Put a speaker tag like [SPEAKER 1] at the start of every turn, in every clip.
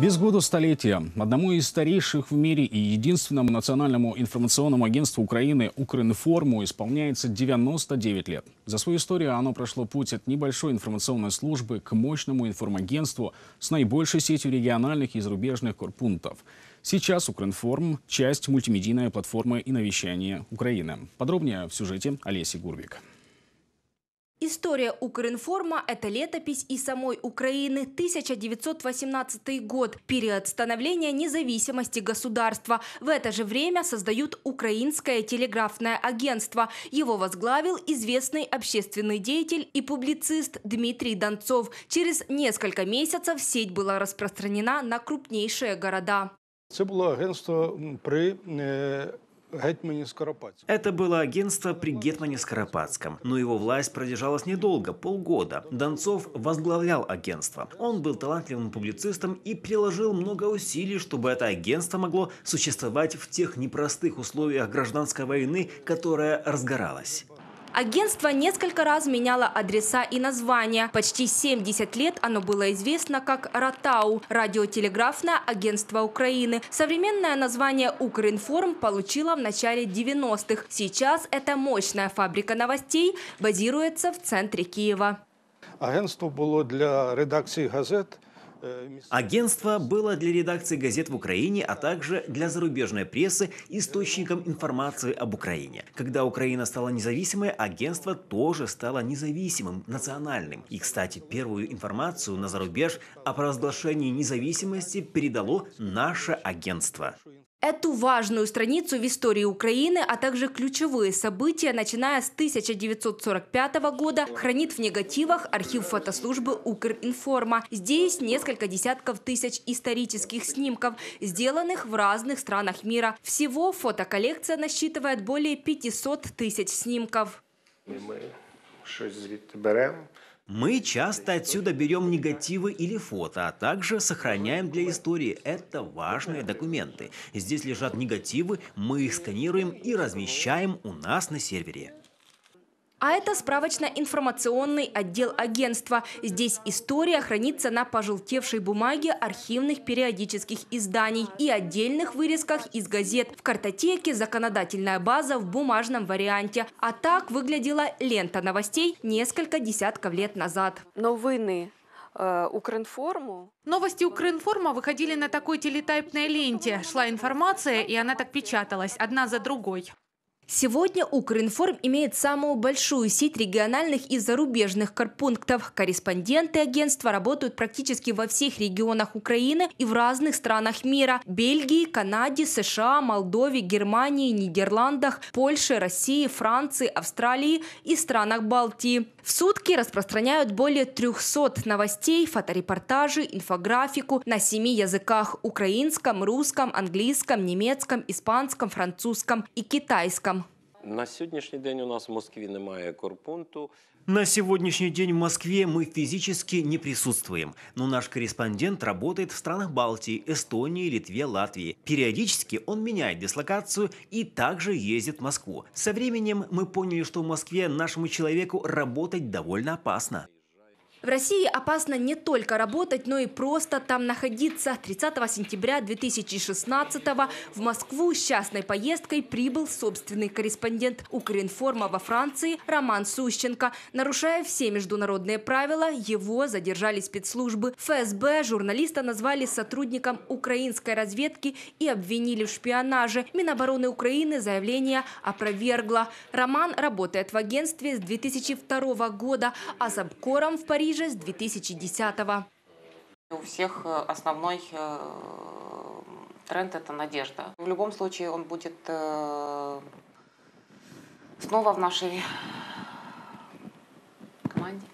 [SPEAKER 1] Без года столетия одному из старейших в мире и единственному национальному информационному агентству Украины «Укринформу» исполняется 99 лет. За свою историю оно прошло путь от небольшой информационной службы к мощному информагентству с наибольшей сетью региональных и зарубежных корпунтов. Сейчас «Укринформ» — часть мультимедийной платформы и навещания Украины. Подробнее в сюжете Олеси Гурвик.
[SPEAKER 2] История Укринформа – это летопись и самой Украины 1918 год, период становления независимости государства. В это же время создают Украинское телеграфное агентство. Его возглавил известный общественный деятель и публицист Дмитрий Донцов. Через несколько месяцев сеть была распространена на крупнейшие города.
[SPEAKER 1] Это было агентство при Гетмане Скоропадском. Это было агентство при Гетмане Скоропадском, но его власть продержалась недолго, полгода. Донцов возглавлял агентство. Он был талантливым публицистом и приложил много усилий, чтобы это агентство могло существовать в тех непростых условиях гражданской войны, которая разгоралась.
[SPEAKER 2] Агентство несколько раз меняло адреса и названия. Почти 70 лет оно было известно как «Ратау» – радиотелеграфное агентство Украины. Современное название «Укринформ» получило в начале 90-х. Сейчас эта мощная фабрика новостей базируется в центре Киева.
[SPEAKER 1] Агентство было для редакции газет – Агентство было для редакции газет в Украине, а также для зарубежной прессы источником информации об Украине. Когда Украина стала независимой, агентство тоже стало независимым, национальным. И, кстати, первую информацию на зарубеж о провозглашении независимости передало наше агентство.
[SPEAKER 2] Эту важную страницу в истории Украины, а также ключевые события, начиная с 1945 года, хранит в негативах архив фотослужбы «Укринформа». Здесь несколько десятков тысяч исторических снимков, сделанных в разных странах мира. Всего фотоколлекция насчитывает более 500 тысяч снимков.
[SPEAKER 1] Мы что-то берем, мы часто отсюда берем негативы или фото, а также сохраняем для истории. Это важные документы. Здесь лежат негативы, мы их сканируем и размещаем у нас на сервере.
[SPEAKER 2] А это справочно-информационный отдел агентства. Здесь история хранится на пожелтевшей бумаге архивных периодических изданий и отдельных вырезках из газет. В картотеке законодательная база в бумажном варианте. А так выглядела лента новостей несколько десятков лет назад. Новины э, Укринформу. Новости Украинформа выходили на такой телетайпной ленте. Шла информация, и она так печаталась, одна за другой. Сегодня Укринформ имеет самую большую сеть региональных и зарубежных корпунктов. Корреспонденты агентства работают практически во всех регионах Украины и в разных странах мира – Бельгии, Канаде, США, Молдове, Германии, Нидерландах, Польше, России, Франции, Австралии и странах Балтии. В сутки распространяют более 300 новостей, фоторепортажи, инфографику на семи языках – украинском, русском, английском, немецком, испанском, французском и китайском.
[SPEAKER 1] На сегодняшний день у нас в Москві немає корпунту. На сегодняшний день в Москве мы физически не присутствуем, но наш корреспондент работает в странах Балтии, Эстонии, Литве, Латвии. Периодически он меняет дислокацию и также ездит в Москву. Со временем мы поняли, что в Москве нашему человеку работать довольно опасно.
[SPEAKER 2] В России опасно не только работать, но и просто там находиться. 30 сентября 2016 в Москву с частной поездкой прибыл собственный корреспондент Укринформа во Франции Роман Сущенко. Нарушая все международные правила, его задержали спецслужбы. ФСБ журналиста назвали сотрудником украинской разведки и обвинили в шпионаже. Минобороны Украины заявление опровергло. Роман работает в агентстве с 2002 года, а за обкором в Париже Парижа с 2010-го. У всех э, основной э, тренд – это надежда. В любом случае он будет э, снова в нашей команде.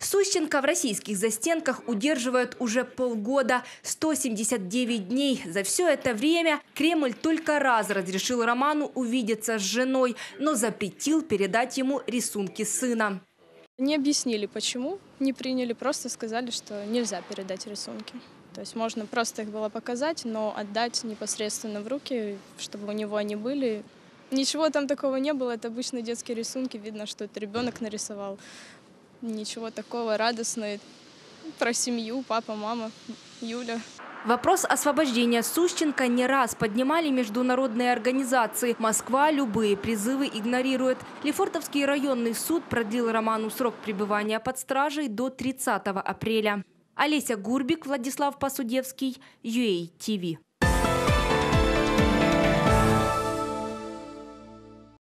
[SPEAKER 2] Сущенко в российских застенках удерживают уже полгода, 179 дней. За все это время Кремль только раз разрешил Роману увидеться с женой, но запретил передать ему рисунки сына. Не объяснили, почему не приняли, просто сказали, что нельзя передать рисунки. То есть можно просто их было показать, но отдать непосредственно в руки, чтобы у него они были. Ничего там такого не было, это обычные детские рисунки, видно, что это ребенок нарисовал. Ничего такого радостного про семью, папа, мама, Юля. Вопрос освобождения Сущенко не раз поднимали международные организации. Москва любые призывы игнорирует. Лефортовский районный суд продлил Роману срок пребывания под стражей до 30 апреля. Олеся Гурбик, Владислав Посудевский, UATV.